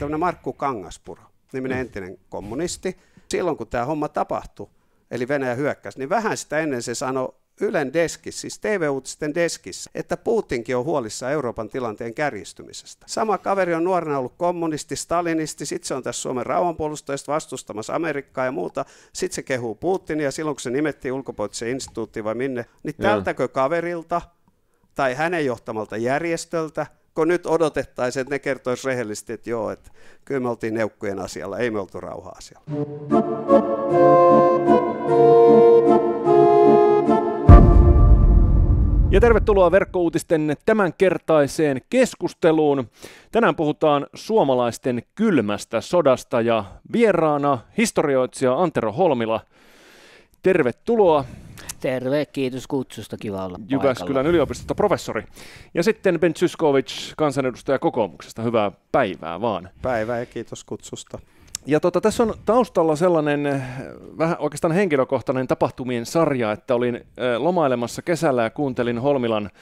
tämmöinen Markku Kangaspuro, niminen mm. entinen kommunisti. Silloin kun tämä homma tapahtui, eli Venäjä hyökkäsi, niin vähän sitä ennen se sanoi Ylen deskissä, siis TV-uutisten deskissä, että Putinkin on huolissa Euroopan tilanteen kärjistymisestä. Sama kaveri on nuorena ollut kommunisti, stalinisti, sitten se on tässä Suomen rauhanpuolustajista vastustamassa Amerikkaa ja muuta, sitten se kehuu Putinia, ja silloin kun se nimettiin ulkopoliittisen instituutti vai minne, niin tältäkö kaverilta tai hänen johtamalta järjestöltä – kun nyt odotettaisiin, että ne kertoisivat rehellisesti, että joo, että kyllä me oltiin neukkujen asialla, ei me oltu rauhaa asialla. Ja tervetuloa verkkouutisten tämänkertaiseen keskusteluun. Tänään puhutaan suomalaisten kylmästä sodasta ja vieraana historioitsija Antero Holmila. Tervetuloa. Terve, kiitos kutsusta, kiva olla Jyväskylän paikalla. yliopistosta professori. Ja sitten Ben Zyskovic, kansanedustaja kokoomuksesta. Hyvää päivää vaan. Päivää ja kiitos kutsusta. Ja tota, tässä on taustalla sellainen eh, vähän oikeastaan henkilökohtainen tapahtumien sarja, että olin eh, lomailemassa kesällä ja kuuntelin Holmilan eh,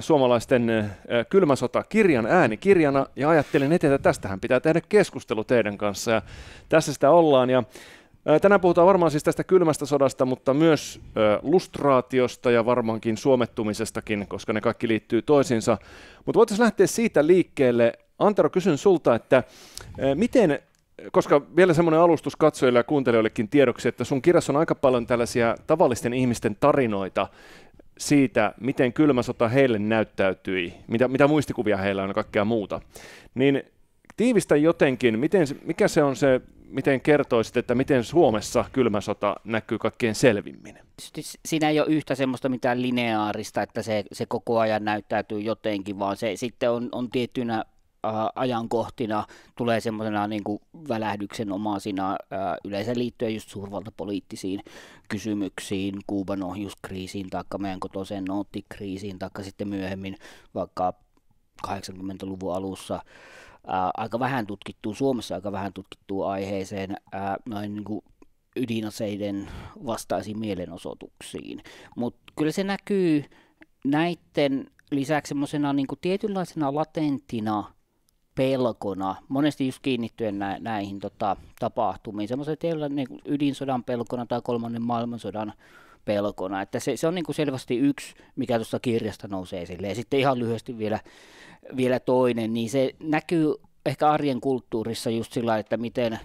suomalaisten kylmäsota-kirjan äänikirjana ja ajattelin, että tästähän pitää tehdä keskustelu teidän kanssa ja tässä sitä ollaan ja Tänään puhutaan varmaan siis tästä kylmästä sodasta, mutta myös lustraatiosta ja varmaankin suomettumisestakin, koska ne kaikki liittyy toisiinsa. Mutta voitaisiin lähteä siitä liikkeelle. Antero, kysyn sulta, että miten koska vielä semmoinen alustus katsojille ja kuuntelijoillekin tiedoksi, että sun kirjassa on aika paljon tällaisia tavallisten ihmisten tarinoita siitä, miten kylmä sota heille näyttäytyi, mitä, mitä muistikuvia heillä on ja kaikkea muuta. Niin tiivistä jotenkin, miten, mikä se on se miten kertoisit, että miten Suomessa kylmä sota näkyy kaikkein selvimmin? Siinä ei ole yhtä semmoista mitään lineaarista, että se, se koko ajan näyttäytyy jotenkin, vaan se sitten on, on tiettynä ajankohtina tulee semmoisena niin kuin välähdyksen omaisina yleensä liittyen just suurvaltapoliittisiin kysymyksiin, Kuuban ohjuskriisiin taikka meidän kotoiseen noottikriisiin taikka sitten myöhemmin vaikka 80-luvun alussa äh, aika vähän tutkittuun, Suomessa aika vähän tutkittuun aiheeseen, äh, noin niin kuin ydinaseiden vastaisiin mielenosoituksiin. Mutta kyllä se näkyy näiden lisäksi semmoisena niin tietynlaisena latenttina pelkona, monesti just kiinnittyen nä- näihin tota, tapahtumiin, semmoisen niin ydinsodan pelkona tai kolmannen maailmansodan pelkona. Että se, se on niin kuin selvästi yksi, mikä tuosta kirjasta nousee esille. Ja sitten ihan lyhyesti vielä vielä toinen, niin se näkyy ehkä arjen kulttuurissa just sillä, että miten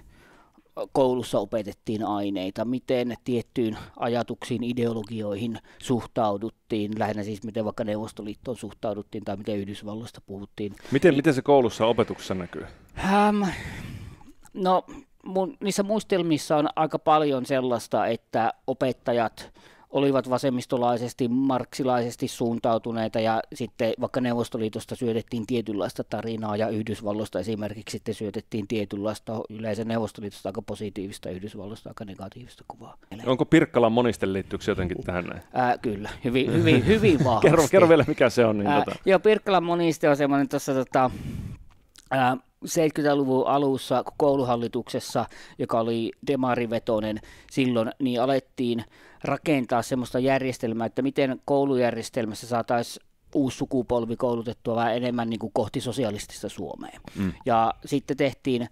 koulussa opetettiin aineita, miten tiettyyn ajatuksiin, ideologioihin suhtauduttiin, lähinnä siis miten vaikka Neuvostoliittoon suhtauduttiin tai miten Yhdysvalloista puhuttiin. Miten, niin, miten se koulussa opetuksessa näkyy? Ähm, no mun, niissä muistelmissa on aika paljon sellaista, että opettajat olivat vasemmistolaisesti, marksilaisesti suuntautuneita ja sitten vaikka Neuvostoliitosta syötettiin tietynlaista tarinaa ja Yhdysvalloista esimerkiksi sitten syötettiin tietynlaista yleensä Neuvostoliitosta aika positiivista, Yhdysvalloista aika negatiivista kuvaa. Onko Pirkkalan monisteliittyykö jotenkin tähän näin? Ää, kyllä, hyvin, hyvin, hyvin vahvasti. kerro, kerro, vielä mikä se on. Niin Ää, tota... Joo, Pirkkalan moniste on semmoinen tuossa tota, 70-luvun alussa kouluhallituksessa, joka oli demarivetoinen silloin, niin alettiin rakentaa semmoista järjestelmää, että miten koulujärjestelmässä saataisiin uusi sukupolvi koulutettua vähän enemmän niin kuin kohti sosialistista Suomea. Mm. Ja sitten tehtiin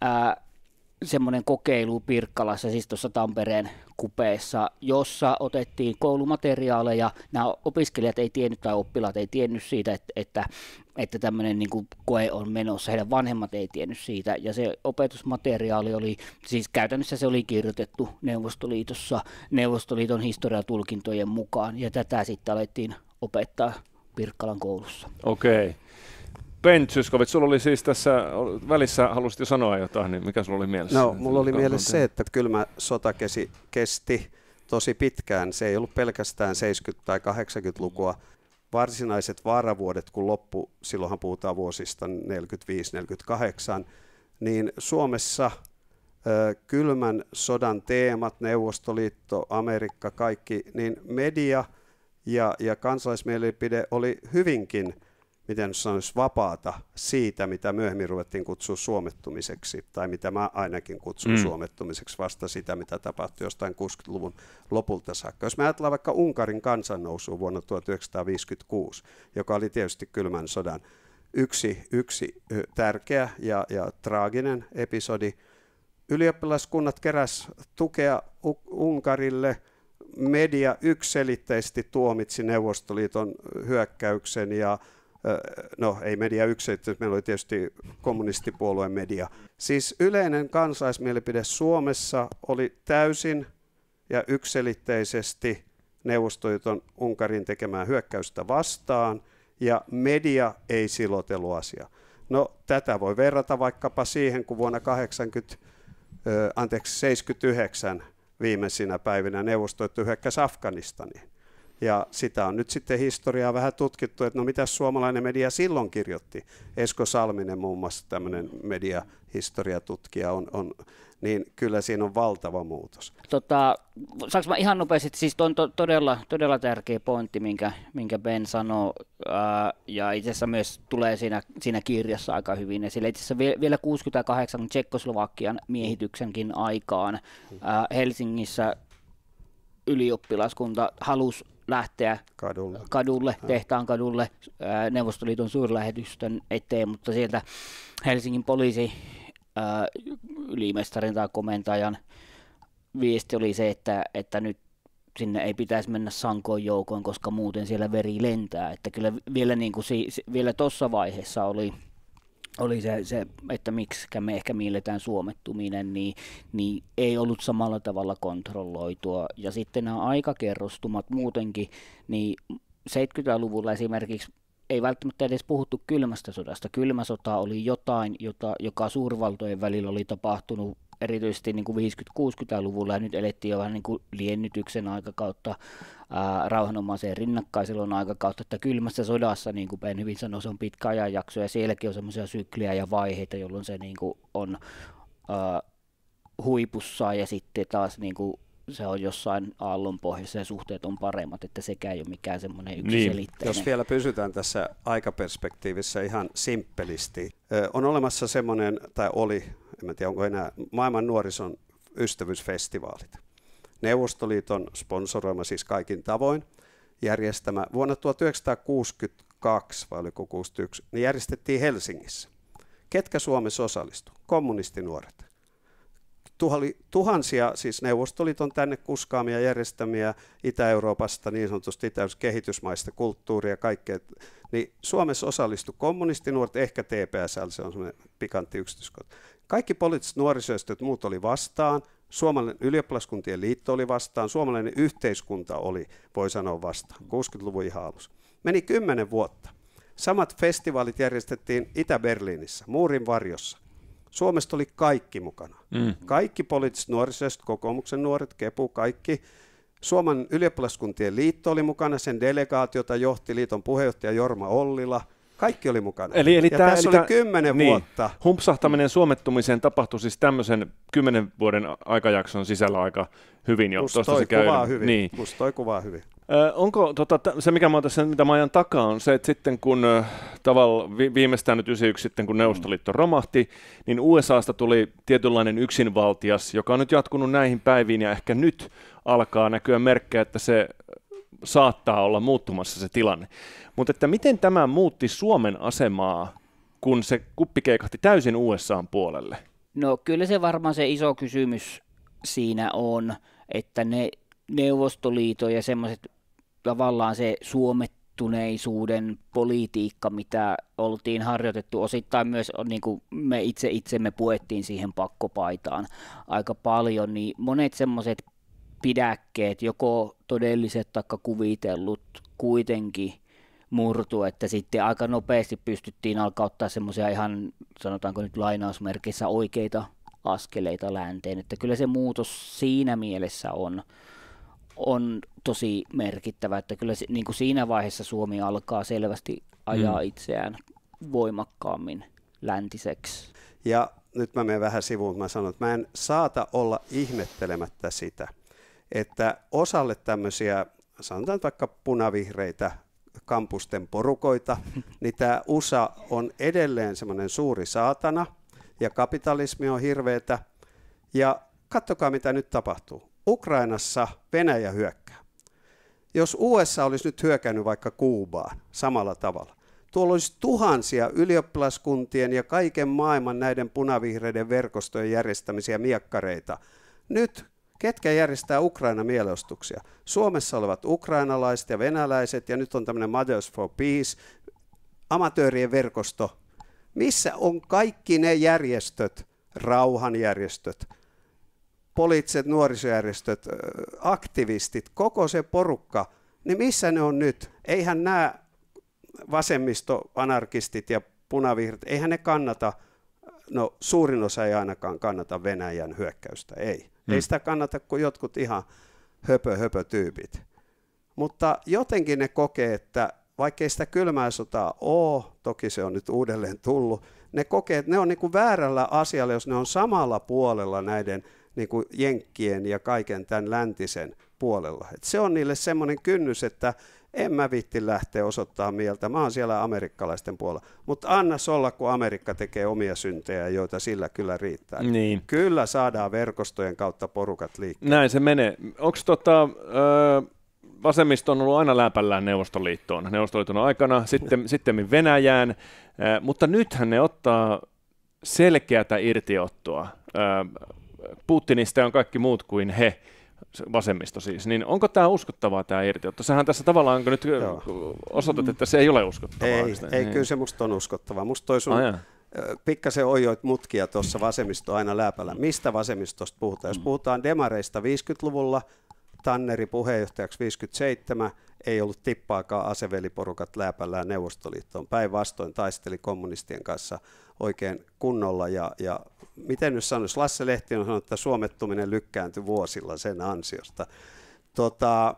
ää, semmoinen kokeilu Pirkkalassa, siis tuossa Tampereen kupeessa, jossa otettiin koulumateriaaleja. Nämä opiskelijat ei tiennyt tai oppilaat ei tiennyt siitä, että, että, että tämmöinen niin kuin koe on menossa. Heidän vanhemmat ei tiennyt siitä. Ja se opetusmateriaali oli, siis käytännössä se oli kirjoitettu Neuvostoliitossa Neuvostoliiton historiatulkintojen mukaan. Ja tätä sitten alettiin opettaa Pirkkalan koulussa. Okei. Okay. Ben Zyskovic, sulla oli siis tässä välissä, halusit jo sanoa jotain, niin mikä sulla oli mielessä? No, mulla oli mielessä se, että kylmä sota kesi, kesti tosi pitkään. Se ei ollut pelkästään 70- tai 80-lukua. Varsinaiset vaaravuodet, kun loppu, silloinhan puhutaan vuosista 45-48, niin Suomessa kylmän sodan teemat, Neuvostoliitto, Amerikka, kaikki, niin media ja, ja kansalaismielipide oli hyvinkin – miten sanoisi, vapaata siitä, mitä myöhemmin ruvettiin kutsua suomettumiseksi, tai mitä mä ainakin kutsun mm. suomettumiseksi vasta sitä, mitä tapahtui jostain 60-luvun lopulta saakka. Jos mä ajatellaan vaikka Unkarin kansannousu vuonna 1956, joka oli tietysti kylmän sodan yksi, yksi tärkeä ja, ja traaginen episodi, ylioppilaskunnat keräs tukea Unkarille – media yksiselitteisesti tuomitsi Neuvostoliiton hyökkäyksen ja no ei media yksin, meillä oli tietysti kommunistipuolueen media. Siis yleinen kansaismielipide Suomessa oli täysin ja ykselitteisesti neuvostoliiton Unkarin tekemään hyökkäystä vastaan, ja media ei silotellut asiaa. No tätä voi verrata vaikkapa siihen, kun vuonna 80, anteeksi, 79 viimeisinä päivinä neuvostoliitto hyökkäsi Afganistaniin. Ja sitä on nyt sitten historiaa vähän tutkittu, että no mitä suomalainen media silloin kirjoitti. Esko Salminen muun muassa tämmöinen mediahistoriatutkija on, on niin kyllä siinä on valtava muutos. Tota, saanko mä ihan nopeasti, siis on to, todella, todella tärkeä pointti, minkä, minkä Ben sanoo, ää, äh, ja itse asiassa myös tulee siinä, siinä kirjassa aika hyvin esille. Itse asiassa vielä 68 Tsekkoslovakian miehityksenkin aikaan ää, äh, Helsingissä ylioppilaskunta halusi lähteä kadulle, kadulle tehtaan kadulle Neuvostoliiton suurlähetystön eteen, mutta sieltä Helsingin poliisi ylimestarin tai komentajan viesti oli se, että, että nyt sinne ei pitäisi mennä sankoon joukoon, koska muuten siellä veri lentää. Että kyllä vielä, niin kuin si, vielä tuossa vaiheessa oli oli se, se että miksi me ehkä mielletään suomettuminen, niin, niin ei ollut samalla tavalla kontrolloitua. Ja sitten nämä aikakerrostumat muutenkin, niin 70-luvulla esimerkiksi ei välttämättä edes puhuttu kylmästä sodasta. Kylmä sota oli jotain, jota, joka suurvaltojen välillä oli tapahtunut erityisesti niin kuin 50-60-luvulla ja nyt elettiin jo vähän niin kuin liennytyksen aikakautta, ää, rauhanomaiseen rinnakkaiselon aikakautta, että kylmässä sodassa, niin kuin Ben hyvin sanoi, se on pitkä ajanjakso ja sielläkin on semmoisia sykliä ja vaiheita, jolloin se niin kuin on ää, huipussa ja sitten taas niin kuin se on jossain aallon pohjassa ja suhteet on paremmat, että sekään ei ole mikään semmoinen niin, yksiselitteinen. Niin. Jos vielä pysytään tässä aikaperspektiivissä ihan simppelisti. On olemassa semmoinen, tai oli, en tiedä onko enää, maailman nuorison ystävyysfestivaalit. Neuvostoliiton sponsoroima siis kaikin tavoin järjestämä. Vuonna 1962 vai oliko 61, niin järjestettiin Helsingissä. Ketkä Suomessa osallistu? Kommunistinuoret tuhali, tuhansia siis Neuvostoliiton tänne kuskaamia järjestämiä Itä-Euroopasta, niin sanotusti itä kehitysmaista, kulttuuria, kaikkea. Niin Suomessa osallistui kommunistinuoret, ehkä TPSL, se on semmoinen pikantti yksityiskohta. Kaikki poliittiset nuorisojärjestöt muut oli vastaan, Suomalainen ylioppilaskuntien liitto oli vastaan, suomalainen yhteiskunta oli, voi sanoa vastaan, 60-luvun ihan alussa. Meni kymmenen vuotta. Samat festivaalit järjestettiin Itä-Berliinissä, muurin varjossa. Suomesta oli kaikki mukana. Mm. Kaikki poliittiset nuorisojärjestöt, kokoomuksen nuoret, kepu, kaikki. Suomen ylioppilaskuntien liitto oli mukana, sen delegaatiota johti liiton puheenjohtaja Jorma Ollila. Kaikki oli mukana. Eli, eli ja tämä, tässä eli oli kymmenen niin, vuotta. Humpsahtaminen suomettumiseen tapahtui siis tämmöisen kymmenen vuoden aikajakson sisällä aika hyvin jo. Musta toi, hyvin. Niin. Musta toi kuvaa hyvin. Onko tota, se, mikä mä tässä, mitä mä ajan takaa, on se, että sitten kun tavalla, viimeistään nyt 91 sitten, kun Neuvostoliitto mm. romahti, niin USAsta tuli tietynlainen yksinvaltias, joka on nyt jatkunut näihin päiviin ja ehkä nyt alkaa näkyä merkkejä, että se saattaa olla muuttumassa se tilanne. Mutta että miten tämä muutti Suomen asemaa, kun se kuppi keikahti täysin USAan puolelle? No kyllä se varmaan se iso kysymys siinä on, että ne Neuvostoliito ja semmoiset tavallaan se suomettuneisuuden politiikka, mitä oltiin harjoitettu osittain myös, niin kuin me itse itsemme puettiin siihen pakkopaitaan aika paljon, niin monet semmoiset pidäkkeet, joko todelliset tai kuvitellut, kuitenkin murtu, että sitten aika nopeasti pystyttiin alkaa ottaa semmoisia ihan, sanotaanko nyt lainausmerkeissä, oikeita askeleita länteen. Että kyllä se muutos siinä mielessä on on tosi merkittävä, että kyllä se, niin kuin siinä vaiheessa Suomi alkaa selvästi ajaa mm. itseään voimakkaammin läntiseksi. Ja nyt mä menen vähän sivuun, mä sanon, että mä en saata olla ihmettelemättä sitä, että osalle tämmöisiä, sanotaan vaikka punavihreitä kampusten porukoita, niin tämä USA on edelleen semmoinen suuri saatana ja kapitalismi on hirveetä. Ja kattokaa mitä nyt tapahtuu. Ukrainassa Venäjä hyökkää. Jos USA olisi nyt hyökännyt vaikka Kuubaan samalla tavalla, tuolla olisi tuhansia ylioppilaskuntien ja kaiken maailman näiden punavihreiden verkostojen järjestämisiä miekkareita. Nyt ketkä järjestää Ukraina mielostuksia? Suomessa olevat ukrainalaiset ja venäläiset ja nyt on tämmöinen Mothers for Peace, amatöörien verkosto. Missä on kaikki ne järjestöt, rauhanjärjestöt, poliittiset nuorisojärjestöt, aktivistit, koko se porukka, niin missä ne on nyt? Eihän nämä vasemmistoanarkistit ja punavihreät, eihän ne kannata, no suurin osa ei ainakaan kannata Venäjän hyökkäystä, ei. Hmm. Ei sitä kannata kuin jotkut ihan höpö höpö tyypit. Mutta jotenkin ne kokee, että vaikkei sitä kylmää sotaa ole, toki se on nyt uudelleen tullut, ne kokee, että ne on niin kuin väärällä asialla, jos ne on samalla puolella näiden niin kuin jenkkien ja kaiken tämän läntisen puolella. Et se on niille semmoinen kynnys, että en mä vitti lähteä osoittaa mieltä, mä oon siellä amerikkalaisten puolella. Mutta anna olla, kun Amerikka tekee omia syntejä, joita sillä kyllä riittää. Niin. Kyllä saadaan verkostojen kautta porukat liikkeelle. Näin se menee. Onko tota, öö, vasemmisto on ollut aina läpällään Neuvostoliittoon, Neuvostoliiton aikana, sitten, sitten Venäjään, öö, mutta nythän ne ottaa selkeätä irtiottoa öö, Putinista on kaikki muut kuin he, vasemmisto siis, niin onko tämä uskottavaa tämä irtiotto? Sehän tässä tavallaan onko nyt osoitat, että se ei ole uskottavaa. Ei, sitä, ei niin. kyllä se musta on uskottavaa. Musta toi sun, pikkasen ojoit mutkia tuossa vasemmisto aina läpällä. Mistä vasemmistosta puhutaan? Jos mm. puhutaan demareista 50-luvulla, Tanneri puheenjohtajaksi 57, ei ollut tippaakaan aseveliporukat läpällään Neuvostoliittoon. Päinvastoin taisteli kommunistien kanssa oikein kunnolla. Ja, ja miten nyt sanoisi, Lasse Lehti on sanonut, että suomettuminen lykkääntyi vuosilla sen ansiosta. Tota,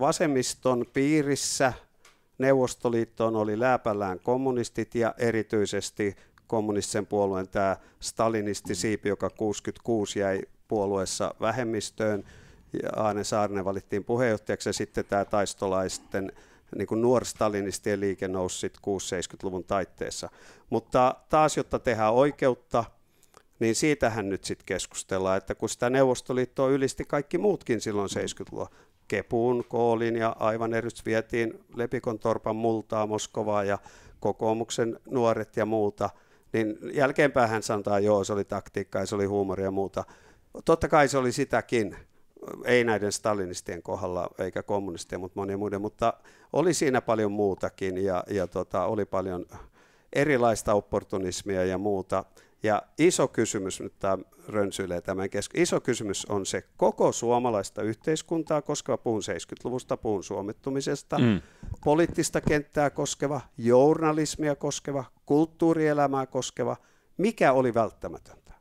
vasemmiston piirissä Neuvostoliittoon oli lääpällään kommunistit ja erityisesti kommunistisen puolueen tämä mm. siipi, joka 66 jäi puolueessa vähemmistöön. Ja Aane Saarinen valittiin puheenjohtajaksi ja sitten tämä taistolaisten niin kuin nuorstalinistien liike nousi 70 luvun taitteessa. Mutta taas, jotta tehdään oikeutta, niin siitähän nyt sitten keskustellaan, että kun sitä Neuvostoliittoa ylisti kaikki muutkin silloin 70-luvulla, Kepuun, Koolin ja aivan erityisesti vietiin Lepikon torpan multaa Moskovaa ja kokoomuksen nuoret ja muuta, niin jälkeenpäin hän sanotaan, joo, se oli ja se oli huumoria ja muuta. Totta kai se oli sitäkin, ei näiden stalinistien kohdalla eikä kommunistien, mutta monien muiden, mutta oli siinä paljon muutakin ja, ja tota, oli paljon erilaista opportunismia ja muuta. Ja iso kysymys, nyt tämä rönsyilee tämän kesken, iso kysymys on se koko suomalaista yhteiskuntaa koskeva, puhun 70-luvusta, puhun suomittumisesta, mm. poliittista kenttää koskeva, journalismia koskeva, kulttuurielämää koskeva, mikä oli välttämätöntä.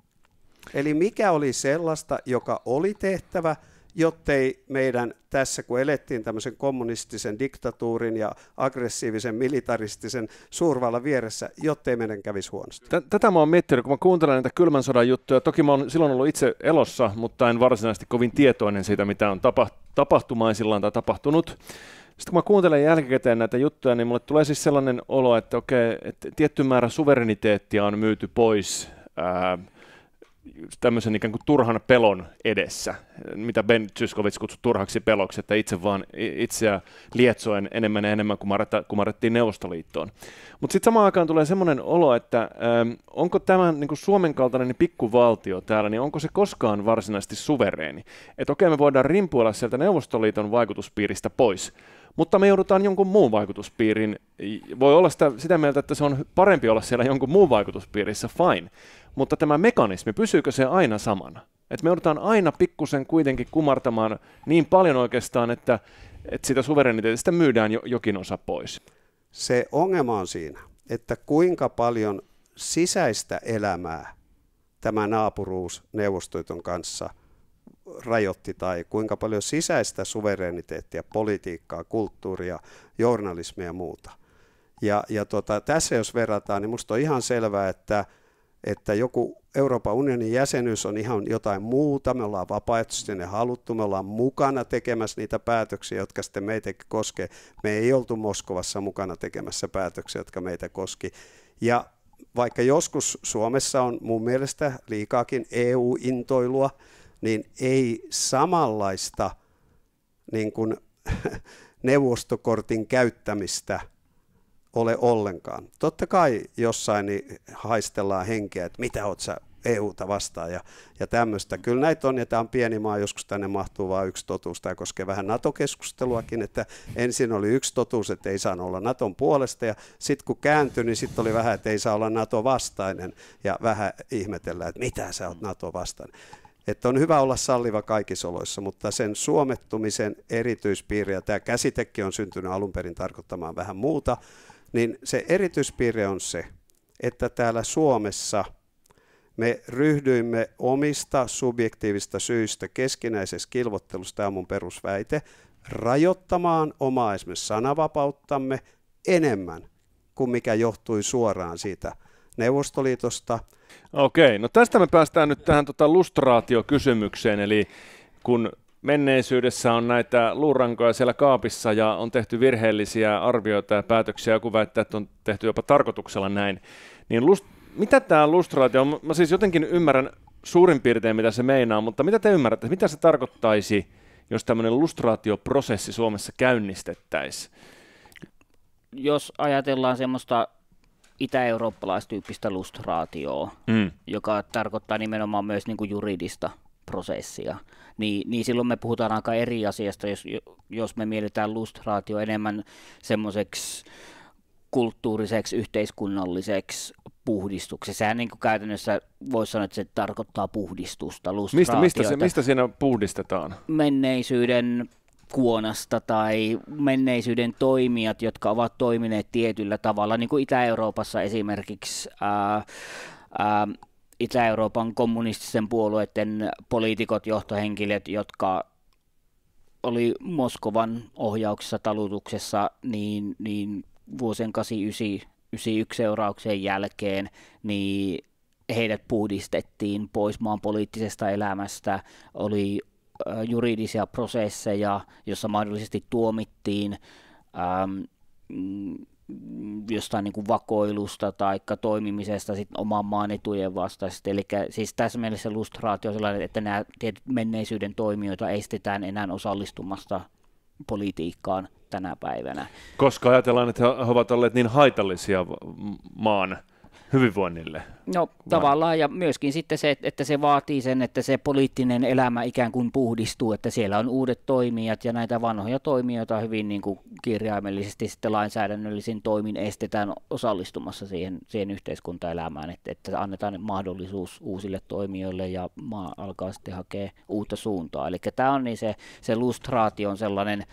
Eli mikä oli sellaista, joka oli tehtävä – jottei meidän tässä, kun elettiin tämmöisen kommunistisen diktatuurin ja aggressiivisen militaristisen suurvallan vieressä, jottei meidän kävisi huonosti. Tätä mä oon miettinyt, kun mä kuuntelen näitä kylmän sodan juttuja. Toki mä oon silloin ollut itse elossa, mutta en varsinaisesti kovin tietoinen siitä, mitä on tapa, tapahtumaisillaan tai tapahtunut. Sitten kun mä kuuntelen jälkikäteen näitä juttuja, niin mulle tulee siis sellainen olo, että okei, että tietty määrä suvereniteettia on myyty pois ää, tämmöisen ikään kuin turhan pelon edessä, mitä Ben Zyskovits kutsui turhaksi peloksi, että itse vaan itseä lietsoen enemmän ja enemmän, kuin marretta, marrettiin Neuvostoliittoon. Mutta sitten samaan aikaan tulee semmoinen olo, että ähm, onko tämä niin kuin Suomen kaltainen niin pikkuvaltio täällä, niin onko se koskaan varsinaisesti suvereeni? Että okei, me voidaan rimpuilla sieltä Neuvostoliiton vaikutuspiiristä pois, mutta me joudutaan jonkun muun vaikutuspiirin, voi olla sitä, sitä mieltä, että se on parempi olla siellä jonkun muun vaikutuspiirissä, fine, mutta tämä mekanismi, pysyykö se aina samana? Et me joudutaan aina pikkusen kuitenkin kumartamaan niin paljon oikeastaan, että, että sitä suvereniteetistä myydään jo, jokin osa pois. Se ongelma on siinä, että kuinka paljon sisäistä elämää tämä naapuruus neuvostoiton kanssa – rajoitti tai kuinka paljon sisäistä suvereniteettia, politiikkaa, kulttuuria, journalismia ja muuta. Ja, ja tota, tässä jos verrataan, niin minusta on ihan selvää, että, että joku Euroopan unionin jäsenyys on ihan jotain muuta, me ollaan vapaaehtoisesti haluttu, me ollaan mukana tekemässä niitä päätöksiä, jotka sitten meitä koskee. Me ei oltu Moskovassa mukana tekemässä päätöksiä, jotka meitä koski. Ja vaikka joskus Suomessa on mun mielestä liikaakin EU-intoilua, niin ei samanlaista niin kuin, neuvostokortin käyttämistä ole ollenkaan. Totta kai jossain niin haistellaan henkeä, että mitä oot sä EUta vastaan ja, ja tämmöistä. Kyllä näitä on, ja tämä on pieni maa, joskus tänne mahtuu vain yksi totuus. Tämä koskee vähän NATO-keskusteluakin, että ensin oli yksi totuus, että ei saa olla Naton puolesta, ja sitten kun kääntyi, niin sitten oli vähän, että ei saa olla NATO-vastainen, ja vähän ihmetellään, että mitä sä oot NATO-vastainen että on hyvä olla salliva kaikissa oloissa, mutta sen suomettumisen erityispiirre, ja tämä käsitekki on syntynyt alun perin tarkoittamaan vähän muuta, niin se erityispiirre on se, että täällä Suomessa me ryhdyimme omista subjektiivista syistä keskinäisessä kilvottelussa, tämä on mun perusväite, rajoittamaan omaa esimerkiksi sanavapauttamme enemmän kuin mikä johtui suoraan siitä – Neuvostoliitosta. Okei, no tästä me päästään nyt tähän tota lustraatiokysymykseen, eli kun menneisyydessä on näitä luurankoja siellä kaapissa ja on tehty virheellisiä arvioita ja päätöksiä, joku väittää, että on tehty jopa tarkoituksella näin, niin lust, mitä tämä lustraatio on? Mä siis jotenkin ymmärrän suurin piirtein, mitä se meinaa, mutta mitä te ymmärrätte, mitä se tarkoittaisi, jos tämmöinen lustraatioprosessi Suomessa käynnistettäisiin? Jos ajatellaan semmoista itä-eurooppalaistyyppistä lustraatioa, mm. joka tarkoittaa nimenomaan myös niin kuin juridista prosessia, niin, niin silloin me puhutaan aika eri asiasta, jos, jos me mielletään lustraatio enemmän semmoiseksi kulttuuriseksi, yhteiskunnalliseksi puhdistukseksi. Sehän niin kuin käytännössä voisi sanoa, että se tarkoittaa puhdistusta, lustraatiota. Mistä, mistä, se, mistä siinä puhdistetaan? Menneisyyden kuonasta tai menneisyyden toimijat, jotka ovat toimineet tietyllä tavalla, niin kuin Itä-Euroopassa esimerkiksi ää, ää, Itä-Euroopan kommunististen puolueiden poliitikot, johtohenkilöt, jotka oli Moskovan ohjauksessa talutuksessa, niin, niin vuosien 1991 seurauksen jälkeen, niin heidät puhdistettiin pois maan poliittisesta elämästä, oli juridisia prosesseja, jossa mahdollisesti tuomittiin äm, mm, jostain niin kuin vakoilusta tai toimimisesta sit oman maan etujen vastaisesti. Eli siis tässä mielessä lustraatio on sellainen, että nämä tietyt menneisyyden toimijoita estetään enää osallistumasta politiikkaan tänä päivänä. Koska ajatellaan, että he ovat olleet niin haitallisia maan hyvinvoinnille. No Vai? tavallaan ja myöskin sitten se, että se vaatii sen, että se poliittinen elämä ikään kuin puhdistuu, että siellä on uudet toimijat ja näitä vanhoja toimijoita hyvin niin kuin kirjaimellisesti sitten lainsäädännöllisin toimin estetään osallistumassa siihen, siihen yhteiskuntaelämään, että, että annetaan mahdollisuus uusille toimijoille ja maa alkaa sitten hakea uutta suuntaa. Eli tämä on niin se, se lustraatio on sellainen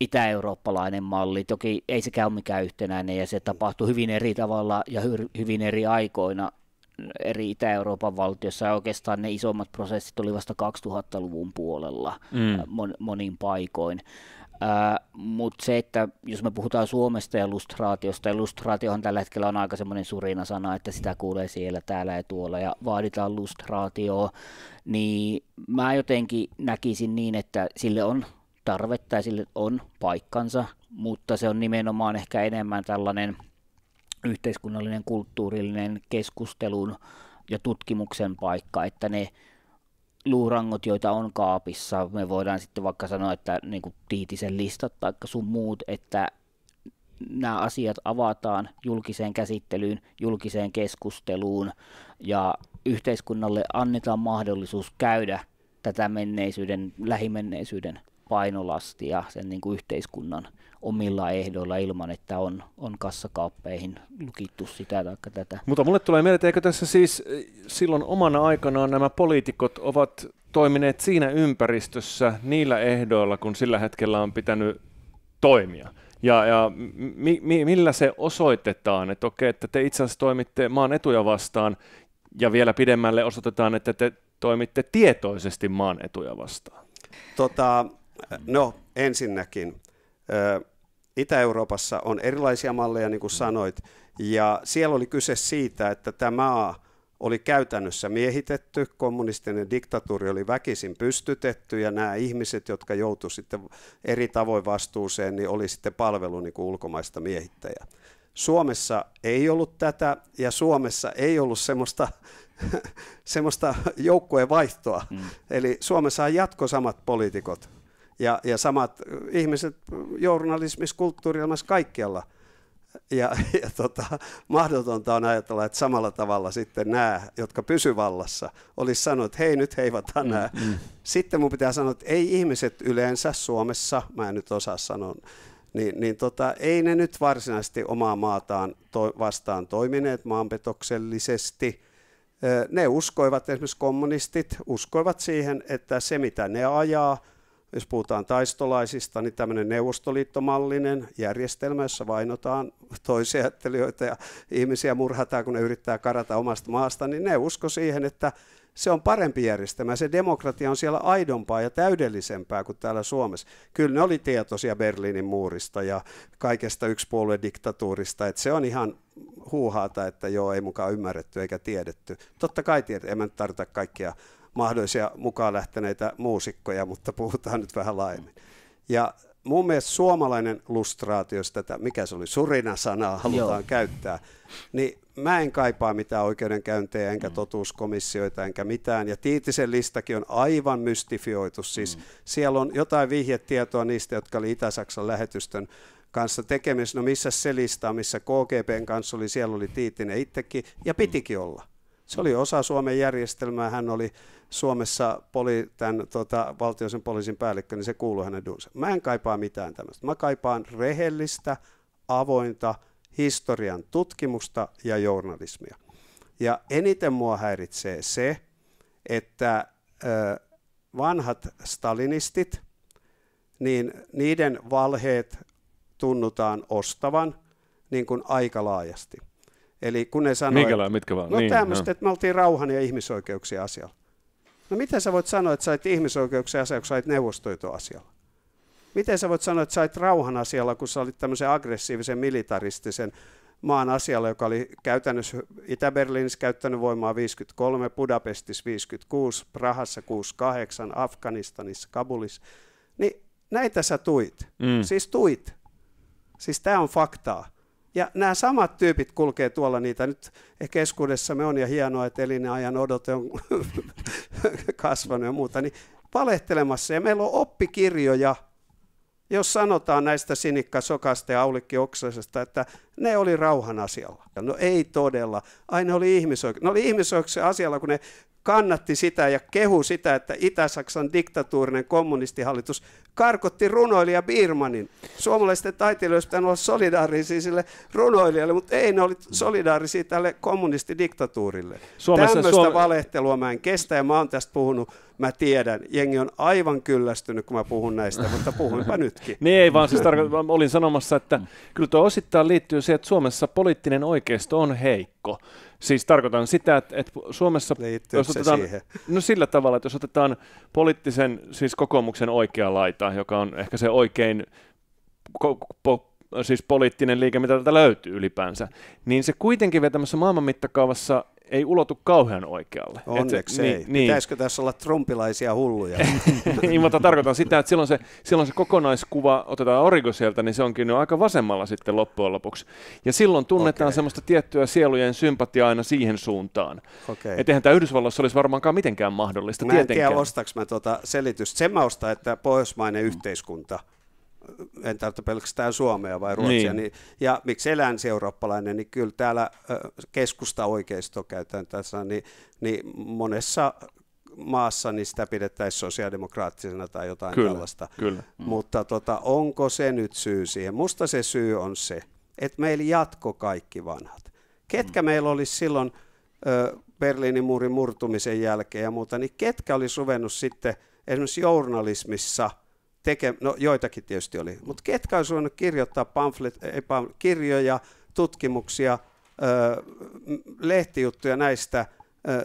itä-eurooppalainen malli. Toki ei sekään ole mikään yhtenäinen ja se tapahtuu hyvin eri tavalla ja hy- hyvin eri aikoina eri Itä-Euroopan valtiossa ja oikeastaan ne isommat prosessit oli vasta 2000-luvun puolella mm. Äh, mon, monin paikoin. Äh, Mutta se, että jos me puhutaan Suomesta ja lustraatiosta, ja lustraatiohan tällä hetkellä on aika semmoinen sana, että sitä kuulee siellä, täällä ja tuolla, ja vaaditaan lustraatioa, niin mä jotenkin näkisin niin, että sille on tarvetta ja sille on paikkansa, mutta se on nimenomaan ehkä enemmän tällainen yhteiskunnallinen, kulttuurillinen keskustelun ja tutkimuksen paikka, että ne luurangot, joita on kaapissa, me voidaan sitten vaikka sanoa, että niin kuin tiitisen listat tai sun muut, että nämä asiat avataan julkiseen käsittelyyn, julkiseen keskusteluun ja yhteiskunnalle annetaan mahdollisuus käydä tätä menneisyyden, lähimenneisyyden painolastia sen niin kuin yhteiskunnan omilla ehdoilla ilman, että on, on kassakaappeihin lukittu sitä tai tätä. Mutta mulle tulee mieleen, että eikö tässä siis eh, silloin omana aikanaan nämä poliitikot ovat toimineet siinä ympäristössä niillä ehdoilla, kun sillä hetkellä on pitänyt toimia. Ja, ja mi, mi, millä se osoitetaan, että okei, että te itse asiassa toimitte maan etuja vastaan, ja vielä pidemmälle osoitetaan, että te toimitte tietoisesti maan etuja vastaan? Tota, No ensinnäkin, Itä-Euroopassa on erilaisia malleja, niin kuin sanoit, ja siellä oli kyse siitä, että tämä maa oli käytännössä miehitetty, kommunistinen diktatuuri oli väkisin pystytetty ja nämä ihmiset, jotka joutuivat sitten eri tavoin vastuuseen, niin oli sitten palvelu niin kuin ulkomaista miehittäjää. Suomessa ei ollut tätä ja Suomessa ei ollut semmoista, semmoista joukkueen vaihtoa. Mm. Eli Suomessa jatko samat poliitikot ja, ja samat äh, ihmiset äh, journalismissa, kulttuurilmassa kaikkialla. Ja, ja tota, mahdotonta on ajatella, että samalla tavalla sitten nämä, jotka pysy vallassa, olisi sanonut, että hei nyt heivataan nämä. Mm, mm. Sitten mun pitää sanoa, että ei ihmiset yleensä Suomessa, mä en nyt osaa sanoa, niin, niin tota, ei ne nyt varsinaisesti omaa maataan to- vastaan toimineet maanpetoksellisesti. Ne uskoivat, esimerkiksi kommunistit, uskoivat siihen, että se mitä ne ajaa – jos puhutaan taistolaisista, niin tämmöinen neuvostoliittomallinen järjestelmä, jossa vainotaan toisiajattelijoita ja ihmisiä murhataan, kun ne yrittää karata omasta maasta, niin ne usko siihen, että se on parempi järjestelmä. Se demokratia on siellä aidompaa ja täydellisempää kuin täällä Suomessa. Kyllä ne oli tietoisia Berliinin muurista ja kaikesta yksipuoluediktatuurista, että se on ihan huuhaata, että joo, ei mukaan ymmärretty eikä tiedetty. Totta kai tiedetty, en mä tarvita kaikkia mahdollisia mukaan lähteneitä muusikkoja, mutta puhutaan nyt vähän laajemmin. Ja mun mielestä suomalainen lustraatio, jos tätä, mikä se oli, surina-sanaa halutaan Joo. käyttää, niin mä en kaipaa mitään oikeudenkäyntejä, enkä mm. totuuskomissioita, enkä mitään. Ja Tiitisen listakin on aivan mystifioitu. Siis mm. siellä on jotain vihjetietoa niistä, jotka oli Itä-Saksan lähetystön kanssa tekemisissä. No missä se lista, missä KGBn kanssa oli, siellä oli Tiitinen itsekin, ja mm. pitikin olla. Se oli osa Suomen järjestelmää, hän oli Suomessa poli, tämän, tota, valtioisen poliisin päällikkö, niin se kuuluu hänen duunsa. Mä en kaipaa mitään tämmöistä. Mä kaipaan rehellistä, avointa historian tutkimusta ja journalismia. Ja eniten mua häiritsee se, että ö, vanhat stalinistit, niin niiden valheet tunnutaan ostavan niin kuin aika laajasti. Eli kun ne sanoivat... Minkälä, mitkä vaan? No niin, tämmöistä, no. että me oltiin rauhan ja ihmisoikeuksien asialla. No miten sä voit sanoa, että sä olet ihmisoikeuksien asia, kun sä olet asialla? Miten sä voit sanoa, että sä olet rauhan asialla, kun sä olit tämmöisen aggressiivisen militaristisen maan asialla, joka oli käytännössä Itä-Berliinissä käyttänyt voimaa 53, Budapestissa 56, Prahassa 68, Afganistanissa, Kabulissa. Niin näitä sä tuit. Mm. Siis tuit. Siis tämä on faktaa. Ja nämä samat tyypit kulkee tuolla niitä nyt keskuudessamme on ja hienoa, että elinajan odote on kasvanut ja muuta, niin valehtelemassa. Ja meillä on oppikirjoja, jos sanotaan näistä Sinikka Sokasta ja Aulikki Oksasesta, että ne oli rauhan asialla. No ei todella. Aina oli ihmisoikeus, Ne oli ihmisoikeus asialla, kun ne kannatti sitä ja kehu sitä, että Itä-Saksan diktatuurinen kommunistihallitus karkotti runoilija Birmanin. Suomalaisten taiteilijoiden olisi olla solidaarisia sille runoilijalle, mutta ei ne olivat solidaarisia tälle kommunistidiktatuurille. Suomessa, Tämmöistä Suom... valehtelua mä en kestä ja mä oon tästä puhunut, mä tiedän. Jengi on aivan kyllästynyt, kun mä puhun näistä, mutta puhunpa nytkin. niin ei vaan, siis tarko- olin sanomassa, että kyllä tuo osittain liittyy siihen, että Suomessa poliittinen oikeisto on heikko. Siis tarkoitan sitä, että, että Suomessa... Jos otetaan, siihen? No sillä tavalla, että jos otetaan poliittisen, siis kokoomuksen oikea laita, joka on ehkä se oikein ko- po- siis poliittinen liike, mitä tätä löytyy ylipäänsä, niin se kuitenkin vielä tämmöisessä maailman mittakaavassa ei ulotu kauhean oikealle. Onneksi Et, niin, ei. Niin, Pitäisikö tässä olla trumpilaisia hulluja? niin, mutta tarkoitan sitä, että silloin se, silloin se kokonaiskuva, otetaan origo sieltä, niin se onkin jo aika vasemmalla sitten loppujen lopuksi. Ja silloin tunnetaan okay. semmoista tiettyä sielujen sympatiaa aina siihen suuntaan. Okay. Että eihän tämä Yhdysvalloissa olisi varmaankaan mitenkään mahdollista. Mä en tietenkään. tiedä, ostaks mä tuota selitystä. Sen mä ostan, että pohjoismainen yhteiskunta – en tarvitse pelkästään Suomea vai Ruotsia, niin. Niin, ja miksi länsi-eurooppalainen, niin kyllä täällä keskusta oikeisto käytän tässä, niin, niin monessa maassa, niin sitä pidettäisiin sosiaalidemokraattisena tai jotain kyllä, tällaista. Kyllä. Mm. Mutta tota, onko se nyt syy siihen? Musta se syy on se, että meillä jatko kaikki vanhat. Ketkä mm. meillä olisi silloin ö, Berliinin muurin murtumisen jälkeen ja muuta, niin ketkä oli ruvennut sitten esimerkiksi journalismissa – teke, no joitakin tietysti oli, mutta ketkä on suunnut kirjoittaa pamflet, ei pamflet, kirjoja, tutkimuksia, ö, lehtijuttuja näistä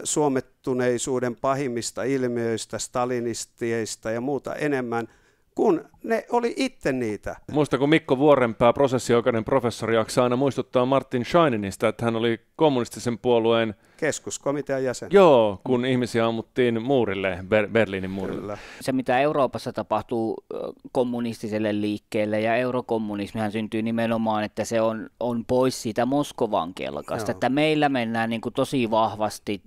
suomettuneisuuden pahimmista ilmiöistä, stalinisteista ja muuta enemmän – kun ne oli itse niitä. Muista kun Mikko Vuorenpää, prosessioikainen professori, jaksaa aina muistuttaa Martin Scheininista, että hän oli kommunistisen puolueen keskuskomitean jäsen. Joo, kun ihmisiä ammuttiin muurille, Ber- Berliinin muurille. Kyllä. Se, mitä Euroopassa tapahtuu kommunistiselle liikkeelle ja eurokommunismihan syntyy nimenomaan, että se on, on pois siitä Moskovan kelkasta, Joo. että meillä mennään niin kuin tosi vahvasti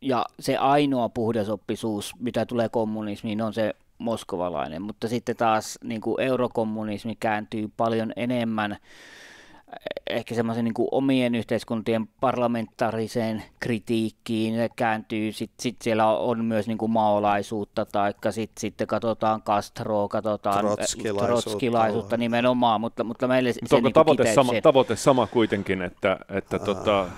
ja se ainoa puhdasoppisuus, mitä tulee kommunismiin, on se moskovalainen, mutta sitten taas niin kuin eurokommunismi kääntyy paljon enemmän eh, ehkä semmoisen niin omien yhteiskuntien parlamentaariseen kritiikkiin se kääntyy. Sitten sit siellä on myös niin kuin maolaisuutta, tai sitten sit katsotaan Castroa, katsotaan trotskilaisuutta, eh, trotskilaisuutta nimenomaan, mutta, mutta meillä se, onko niin tavoite, sama, tavoite sama kuitenkin, että, että tota, ah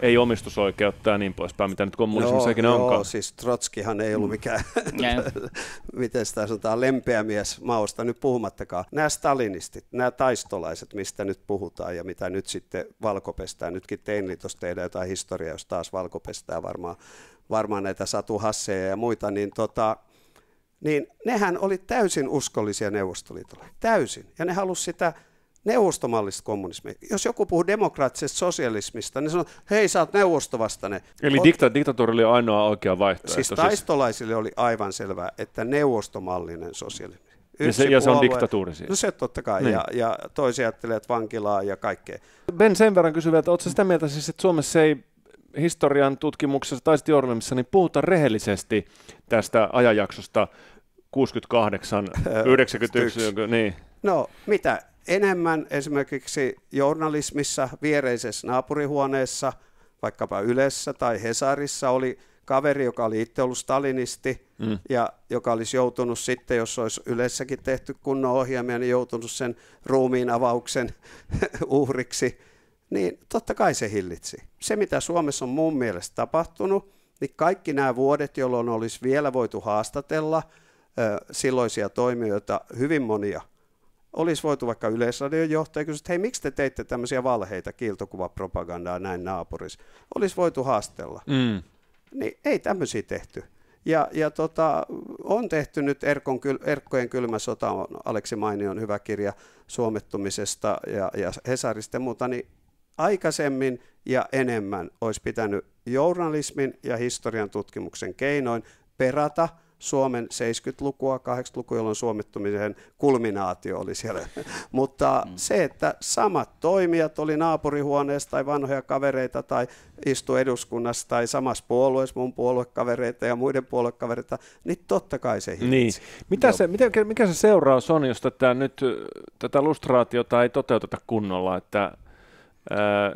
ei omistusoikeutta ja niin poispäin, mitä nyt no, onkaan. joo, siis Trotskihan ei ollut mm. mikään, mm. miten sitä sanotaan, lempeä mies maosta nyt puhumattakaan. Nämä stalinistit, nämä taistolaiset, mistä nyt puhutaan ja mitä nyt sitten valkopestään, nytkin Teinliitos tehdään jotain historiaa, jos taas valkopestää varmaan, varmaan näitä satuhasseja ja muita, niin tota, niin nehän oli täysin uskollisia Neuvostoliitolle. Täysin. Ja ne halusi sitä neuvostomallista kommunismia. Jos joku puhuu demokraattisesta sosialismista, niin sanoo, hei sä oot neuvostovastainen. Eli Ot... diktatuuri oli ainoa oikea vaihtoehto. Siis, siis taistolaisille oli aivan selvää, että neuvostomallinen sosialismi. Yksi ja se, ja se on diktatuuri siis. No se totta kai, niin. ja, ja että vankilaa ja kaikkea. Ben sen verran kysyvät, että oletko sitä mieltä siis, että Suomessa ei historian tutkimuksessa tai journalismissa niin puhuta rehellisesti tästä ajanjaksosta 68, 91, äh, niin. No mitä, enemmän esimerkiksi journalismissa viereisessä naapurihuoneessa, vaikkapa Ylessä tai Hesarissa oli kaveri, joka oli itse ollut stalinisti mm. ja joka olisi joutunut sitten, jos olisi Ylessäkin tehty kunnon ohjelmia, niin joutunut sen ruumiin avauksen uhriksi, niin totta kai se hillitsi. Se, mitä Suomessa on mun mielestä tapahtunut, niin kaikki nämä vuodet, jolloin olisi vielä voitu haastatella silloisia toimijoita, hyvin monia – olisi voitu vaikka Yleisradion johtaja kysyä, että hei, miksi te teitte tämmöisiä valheita, kiiltokuvapropagandaa näin naapurissa? Olisi voitu haastella. Mm. Niin ei tämmöisiä tehty. Ja, ja tota, on tehty nyt Erkon, Erkkojen kylmä sota, on Aleksi Mainion hyvä kirja suomettumisesta ja, ja Hesarista ja muuta, niin aikaisemmin ja enemmän olisi pitänyt journalismin ja historian tutkimuksen keinoin perata – Suomen 70-lukua, 80-lukua, jolloin suomittumisen kulminaatio oli siellä. Mutta mm. se, että samat toimijat oli naapurihuoneessa tai vanhoja kavereita tai istu eduskunnassa tai samassa puolueessa mun puoluekavereita ja muiden puoluekavereita, niin totta kai se hillitsi. Niin. Mitä se, mitä, mikä se seuraus on, jos tätä, nyt, tätä lustraatiota ei toteuteta kunnolla, että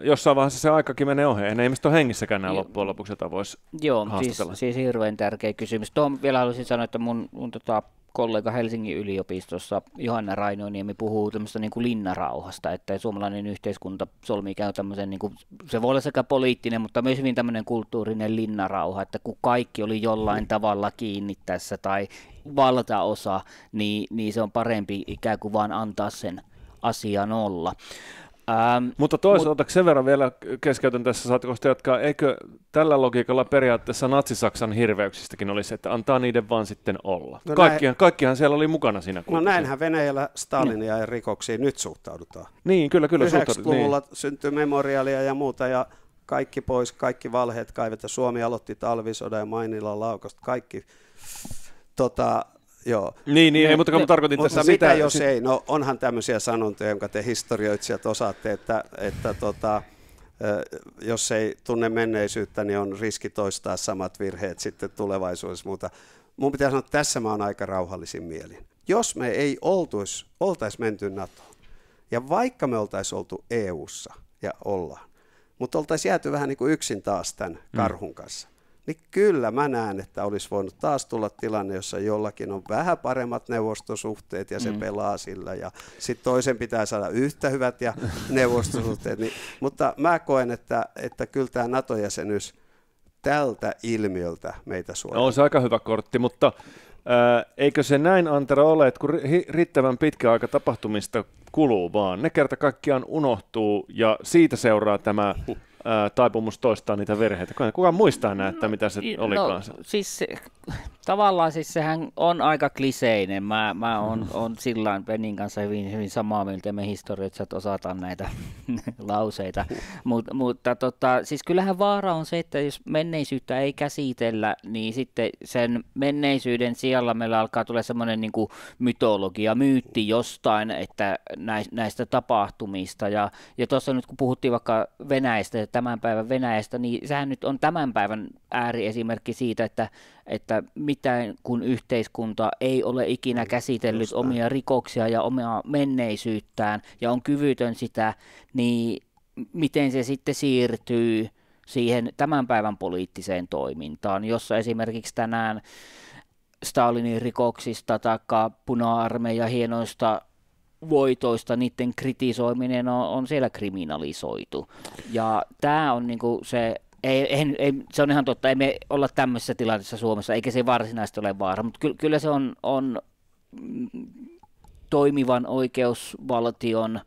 jossain vaiheessa se aikakin menee ohi. Ei ihmiset ole hengissäkään nämä loppujen lopuksi, jota voisi Joo, siis, siis hirveän tärkeä kysymys. Tuo vielä haluaisin sanoa, että mun, mun tota, kollega Helsingin yliopistossa Johanna Rainoniemi puhuu tämmöistä niin kuin linnarauhasta, että suomalainen yhteiskunta solmii käy tämmöisen, niin kuin, se voi olla sekä poliittinen, mutta myös hyvin tämmöinen kulttuurinen linnarauha, että kun kaikki oli jollain tavalla kiinni tässä tai valtaosa, niin, niin se on parempi ikään kuin vaan antaa sen asian olla. Ähm, Mutta toisaalta mut... sen verran vielä keskeytän tässä, saatko sitä jatkaa, eikö tällä logiikalla periaatteessa natsisaksan hirveyksistäkin olisi, että antaa niiden vaan sitten olla? No kaikkihan, näin... kaikkihan siellä oli mukana siinä. No kuitenkin. No näinhän Venäjällä Stalinia niin. ja rikoksiin nyt suhtaudutaan. Niin, kyllä, kyllä. 90-luvulla niin. syntyi memorialia ja muuta ja kaikki pois, kaikki valheet kaivetaan. Suomi aloitti talvisodan ja Mainilla laukasta. kaikki tota, Joo. Niin, niin ne, ei, mutta ne, tarkoitin ne, tässä mitä. jos ei, no onhan tämmöisiä sanontoja, jonka te historioitsijat osaatte, että, että tota, jos ei tunne menneisyyttä, niin on riski toistaa samat virheet sitten tulevaisuudessa. Mutta mun pitää sanoa, että tässä mä oon aika rauhallisin mielin. Jos me ei oltuisi, oltaisi menty NATOon, ja vaikka me oltaisiin oltu EU:ssa ja ollaan, mutta oltaisiin jääty vähän niin kuin yksin taas tämän mm. karhun kanssa – niin kyllä mä näen, että olisi voinut taas tulla tilanne, jossa jollakin on vähän paremmat neuvostosuhteet ja se mm. pelaa sillä ja sitten toisen pitää saada yhtä hyvät ja neuvostosuhteet. Niin, mutta mä koen, että, että kyllä tämä NATO-jäsenyys tältä ilmiöltä meitä suojaa. No, on se aika hyvä kortti, mutta ää, äh, eikö se näin Antero ole, että kun riittävän pitkä aika tapahtumista kuluu vaan, ne kerta kaikkiaan unohtuu ja siitä seuraa tämä taipumus toistaa niitä verheitä. Kukaan muistaa näitä no, mitä se no, olikaan. Siis Tavallaan siis sehän on aika kliseinen. Mä, mä on, mm. on sillä Penin kanssa hyvin, hyvin samaa mieltä ja me historiat osataan näitä lauseita. Mut, mutta tota, siis kyllähän vaara on se, että jos menneisyyttä ei käsitellä, niin sitten sen menneisyyden siellä meillä alkaa tulla semmoinen niin mytologia, myytti jostain, että näistä tapahtumista. Ja, ja tuossa nyt kun puhuttiin vaikka Venäjästä, tämän päivän Venäjästä, niin sehän nyt on tämän päivän ääriesimerkki siitä, että että mitään kun yhteiskunta ei ole ikinä käsitellyt Justa. omia rikoksia ja omaa menneisyyttään ja on kyvytön sitä, niin miten se sitten siirtyy siihen tämän päivän poliittiseen toimintaan, jossa esimerkiksi tänään Stalinin rikoksista tai puna-armeijan hienoista voitoista, niiden kritisoiminen on, on siellä kriminalisoitu. Ja tämä on niinku se ei, ei, ei, se on ihan totta, ei me olla tämmöisessä tilanteessa Suomessa, eikä se varsinaisesti ole vaara, mutta ky, kyllä se on, on mm, toimivan oikeusvaltion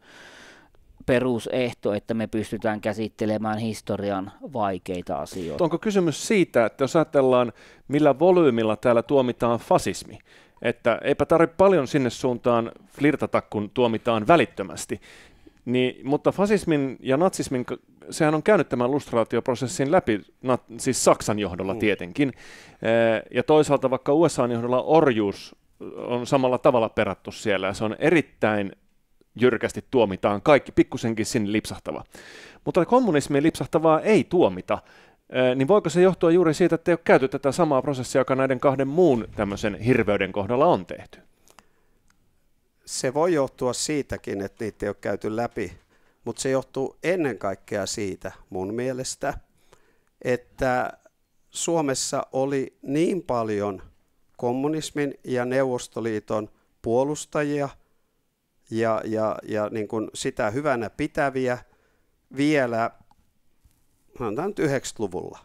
perusehto, että me pystytään käsittelemään historian vaikeita asioita. Onko kysymys siitä, että jos ajatellaan, millä volyymilla täällä tuomitaan fasismi, että eipä tarvitse paljon sinne suuntaan flirtata, kun tuomitaan välittömästi, niin, mutta fasismin ja natsismin sehän on käynyt tämän lustraatioprosessin läpi, na, siis Saksan johdolla mm. tietenkin, eh, ja toisaalta vaikka USAn johdolla orjuus on samalla tavalla perattu siellä, ja se on erittäin jyrkästi tuomitaan, kaikki pikkusenkin sinne lipsahtava. Mutta kommunismi lipsahtavaa ei tuomita, eh, niin voiko se johtua juuri siitä, että ei ole käyty tätä samaa prosessia, joka näiden kahden muun tämmöisen hirveyden kohdalla on tehty? Se voi johtua siitäkin, että niitä ei ole käyty läpi mutta se johtuu ennen kaikkea siitä mun mielestä, että Suomessa oli niin paljon kommunismin ja Neuvostoliiton puolustajia ja, ja, ja niin kuin sitä hyvänä pitäviä vielä, sanotaan nyt 90-luvulla,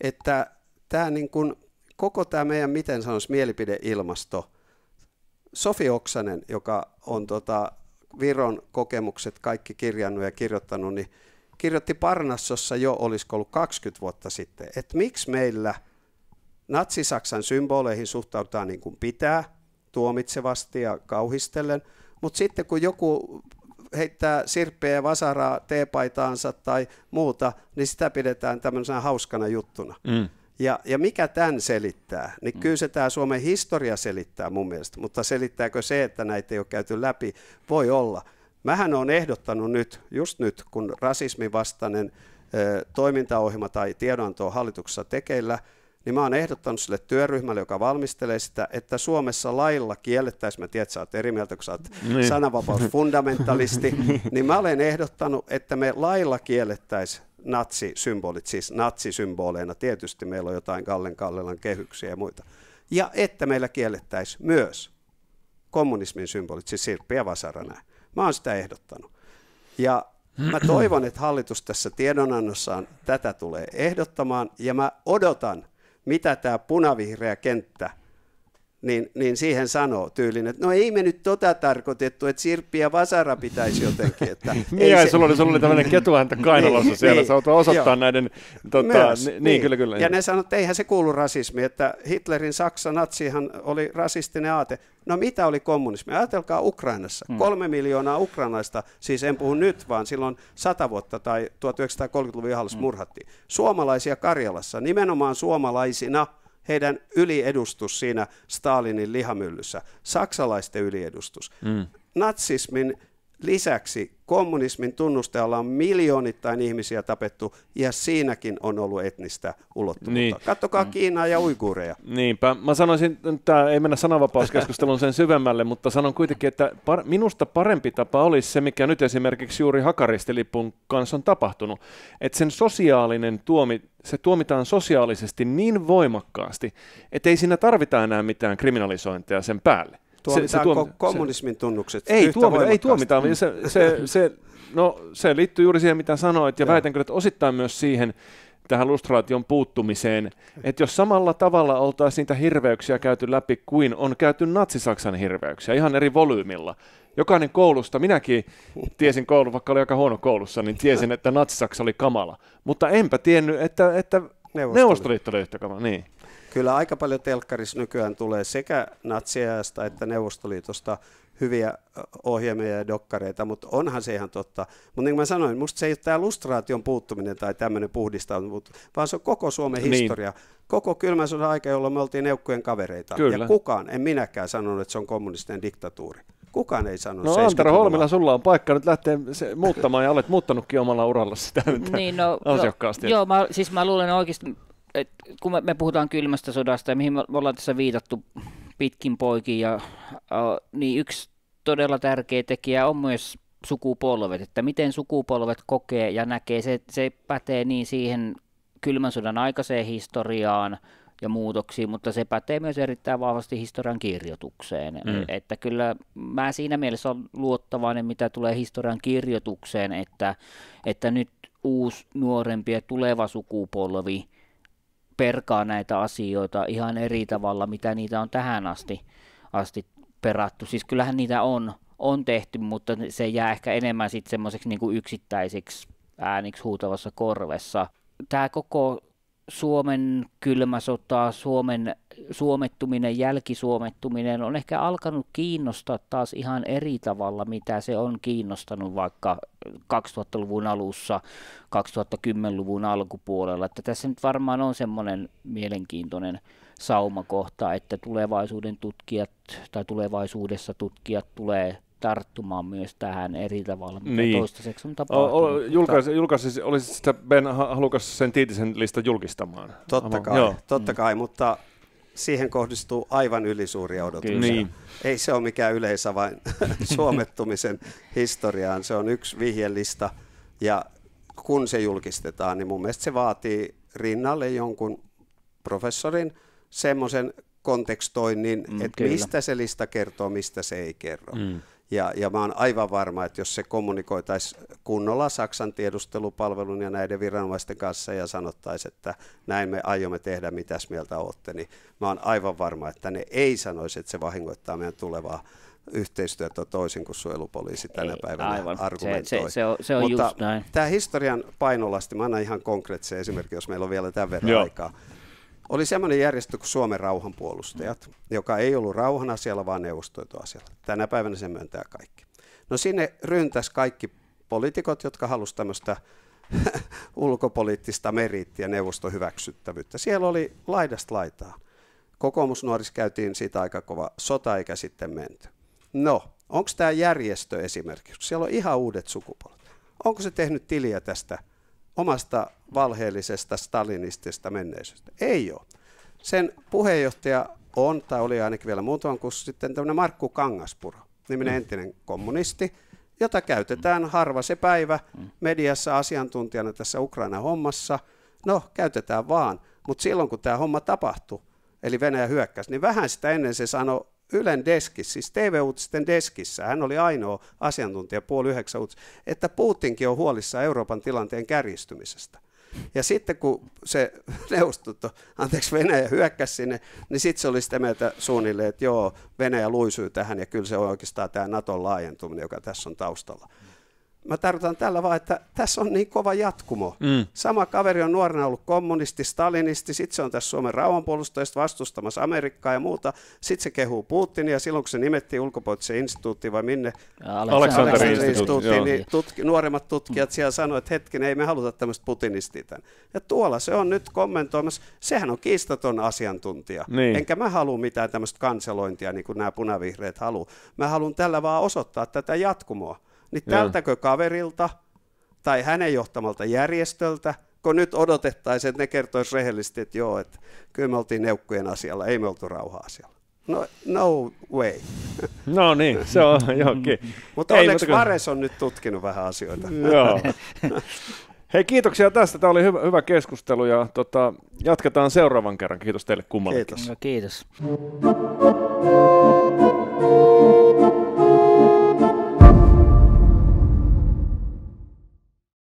että tämä niin kuin, koko tämä meidän, miten sanoisi, mielipideilmasto, Sofi Oksanen, joka on tota, Viron kokemukset kaikki kirjannut ja kirjoittanut, niin kirjoitti Parnassossa jo, olisiko ollut 20 vuotta sitten, että miksi meillä natsisaksan symboleihin suhtaudutaan niin kuin pitää, tuomitsevasti ja kauhistellen, mutta sitten kun joku heittää sirppejä vasaraa teepaitaansa tai muuta, niin sitä pidetään tämmöisenä hauskana juttuna. Mm. Ja, ja mikä tämän selittää? Niin mm. kyllä se tämä Suomen historia selittää mun mielestä, mutta selittääkö se, että näitä ei ole käyty läpi? Voi olla. Mähän on ehdottanut nyt, just nyt, kun rasismivastainen vastainen toimintaohjelma tai tiedonanto on hallituksessa tekeillä, niin mä oon ehdottanut sille työryhmälle, joka valmistelee sitä, että Suomessa lailla kiellettäisiin, mä tiedän, että sä oot eri mieltä, kun sä oot niin. sananvapausfundamentalisti, niin mä olen ehdottanut, että me lailla kiellettäisiin natsisymbolit, siis natsisymboleina tietysti meillä on jotain Gallen Kallelan kehyksiä ja muita. Ja että meillä kiellettäisiin myös kommunismin symbolit, siis sirppi ja vasara näin. Mä oon sitä ehdottanut. Ja mä toivon, että hallitus tässä tiedonannossaan tätä tulee ehdottamaan, ja mä odotan, mitä tämä punavihreä kenttä – niin, niin siihen sanoo tyylin, että no ei me nyt tota tarkoitettu, että Sirppi ja Vasara pitäisi jotenkin. Että niin, se... sulla, oli, sulla oli tämmöinen ketuhäntä niin, kainalossa niin, siellä, niin, sä osoittaa joo. näiden, tota, Myös, niin, niin, kyllä, kyllä. Ja ne sanoivat, että eihän se kuulu rasismi, että Hitlerin Saksa natsihan oli rasistinen aate. No mitä oli kommunismi? Ajatelkaa Ukrainassa. Hmm. Kolme miljoonaa ukrainaista, siis en puhu nyt, vaan silloin sata vuotta tai 1930-luvun ihallis hmm. murhattiin. Suomalaisia Karjalassa, nimenomaan suomalaisina – heidän yliedustus siinä Stalinin lihamyllyssä, saksalaisten yliedustus. Mm. Natsismin Lisäksi kommunismin tunnustajalla on miljoonittain ihmisiä tapettu, ja siinäkin on ollut etnistä ulottuvuutta. Niin. Kattokaa mm. Kiinaa ja uiguureja. Niinpä. Mä sanoisin, että ei mennä sananvapauskeskustelun sen syvemmälle, mutta sanon kuitenkin, että par- minusta parempi tapa olisi se, mikä nyt esimerkiksi juuri hakaristilipun kanssa on tapahtunut, että sen sosiaalinen tuomi, se tuomitaan sosiaalisesti niin voimakkaasti, että ei siinä tarvita enää mitään kriminalisointia sen päälle. Tuomitaan se, se tuom- kommunismin tunnukset Ei tuomita, ei tuomita. Se, se, se, no, se liittyy juuri siihen, mitä sanoit, ja väitän kyllä, että osittain myös siihen, tähän lustraation puuttumiseen, että jos samalla tavalla oltaisiin niitä hirveyksiä käyty läpi kuin on käyty natsisaksan hirveyksiä, ihan eri volyymilla. Jokainen koulusta, minäkin tiesin koulu, vaikka oli aika huono koulussa, niin tiesin, että natsisaksa oli kamala. Mutta enpä tiennyt, että, että Neuvostoliitto oli yhtä kamala. Niin kyllä aika paljon telkkarissa nykyään tulee sekä natsiajasta että Neuvostoliitosta hyviä ohjelmia ja dokkareita, mutta onhan se ihan totta. Mutta niin kuin mä sanoin, musta se ei ole tämä lustraation puuttuminen tai tämmöinen puhdistautuminen, vaan se on koko Suomen niin. historia. Koko kylmän sodan aika, jolloin me oltiin neukkujen kavereita. Kyllä. Ja kukaan, en minäkään sanonut, että se on kommunistinen diktatuuri. Kukaan ei sanonut. No Antara Holmilla sulla on paikka nyt lähteä se, muuttamaan ja olet muuttanutkin omalla uralla sitä niin, no, asiakkaasti. Joo, joo mä, siis mä luulen oikeasti, et kun me, me puhutaan kylmästä sodasta ja mihin me ollaan tässä viitattu pitkin poikin, ja, niin yksi todella tärkeä tekijä on myös sukupolvet, että miten sukupolvet kokee ja näkee, se, se pätee niin siihen kylmän sodan aikaiseen historiaan ja muutoksiin, mutta se pätee myös erittäin vahvasti historian kirjoitukseen. Mm. Että kyllä mä siinä mielessä olen luottavainen, mitä tulee historian kirjoitukseen, että, että nyt uusi, nuorempi ja tuleva sukupolvi perkaa näitä asioita ihan eri tavalla, mitä niitä on tähän asti, asti perattu. Siis kyllähän niitä on, on tehty, mutta se jää ehkä enemmän sitten semmoiseksi niinku yksittäisiksi ääniksi huutavassa korvessa. Tämä koko Suomen kylmä sota, Suomen suomettuminen, jälkisuomettuminen on ehkä alkanut kiinnostaa taas ihan eri tavalla, mitä se on kiinnostanut vaikka 2000-luvun alussa, 2010-luvun alkupuolella. Että tässä nyt varmaan on semmoinen mielenkiintoinen saumakohta, että tulevaisuuden tutkijat tai tulevaisuudessa tutkijat tulee tarttumaan myös tähän eri tavalla, mitä niin. toistaiseksi on tapahtunut. O, o, mutta... olisi sitä Ben halukas sen tiitisen listan julkistamaan. Totta kai, Joo. totta mm. kai mm. mutta siihen kohdistuu aivan ylisuuria odotuksia. Niin. Ei se ole mikään yleisä vain suomettumisen historiaan. Se on yksi vihjelista ja kun se julkistetaan, niin mun mielestä se vaatii rinnalle jonkun professorin semmoisen kontekstoinnin, mm, että mistä se lista kertoo, mistä se ei kerro. Mm. Ja, ja mä oon aivan varma, että jos se kommunikoitaisiin kunnolla Saksan tiedustelupalvelun ja näiden viranomaisten kanssa ja sanottaisiin, että näin me aiomme tehdä, mitäs mieltä olette, niin mä oon aivan varma, että ne ei sanoisi, että se vahingoittaa meidän tulevaa yhteistyötä toisin kuin suojelupoliisi tänä Ei, päivänä aivan. argumentoi. Se, se, se on, se on Mutta just näin. Tämä historian painolasti, mä annan ihan konkreettisen esimerkin, jos meillä on vielä tämän verran Joo. aikaa. Oli semmoinen järjestö kuin Suomen rauhanpuolustajat, joka ei ollut rauhan asialla, vaan neuvostoitu asialla. Tänä päivänä se myöntää kaikki. No sinne ryntäs kaikki poliitikot, jotka halusivat tämmöistä ulkopoliittista meriittiä, neuvoston hyväksyttävyyttä. Siellä oli laidasta laitaa. Kokoomusnuoris käytiin siitä aika kova sota, eikä sitten menty. No, onko tämä järjestö esimerkiksi, siellä on ihan uudet sukupolvet. Onko se tehnyt tiliä tästä omasta valheellisesta stalinistista menneisyydestä. Ei ole. Sen puheenjohtaja on, tai oli ainakin vielä muutaman kuin sitten, tämmöinen Markku Kangaspuro, niminen mm. entinen kommunisti, jota käytetään harva se päivä mm. mediassa asiantuntijana tässä Ukraina-hommassa. No, käytetään vaan. Mutta silloin, kun tämä homma tapahtui, eli Venäjä hyökkäsi, niin vähän sitä ennen se sanoi Ylen deskissä, siis TV-uutisten deskissä, hän oli ainoa asiantuntija puoli yhdeksän uutis, että Putinkin on huolissaan Euroopan tilanteen kärjistymisestä. Ja sitten kun se neuvostoto, anteeksi Venäjä hyökkäsi sinne, niin sitten se oli sitä mieltä suunnilleen, että joo, Venäjä luisui tähän ja kyllä se on oikeastaan tämä Naton laajentuminen, joka tässä on taustalla. Mä tarkoitan tällä vaan, että tässä on niin kova jatkumo. Mm. Sama kaveri on nuorena ollut kommunisti, stalinisti, sitten se on tässä Suomen rauhanpuolustajista vastustamassa Amerikkaa ja muuta. Sitten se kehuu Putinia, silloin kun se nimettiin ulkopoliittisen instituutti vai minne? Aleksanteri instituutti. Niin tutki, nuoremmat tutkijat mm. siellä sanoivat, että hetken, ei me haluta tämmöistä putinistia tämän. Ja tuolla se on nyt kommentoimassa. Sehän on kiistaton asiantuntija. Niin. Enkä mä halua mitään tämmöistä kanselointia, niin kuin nämä punavihreät haluaa. Mä haluan tällä vaan osoittaa tätä jatkumoa niin tältäkö kaverilta tai hänen johtamalta järjestöltä, kun nyt odotettaisiin, että ne kertois rehellisesti, että joo, että kyllä me oltiin neukkujen asialla, ei me oltu rauhaa asialla No, no way. No niin, se on johonkin. Mutta onneksi mutta... Vares on nyt tutkinut vähän asioita. Joo. Hei, kiitoksia tästä. Tämä oli hyvä, hyvä keskustelu ja tota, jatketaan seuraavan kerran. Kiitos teille kummallekin. Kiitos. No, kiitos.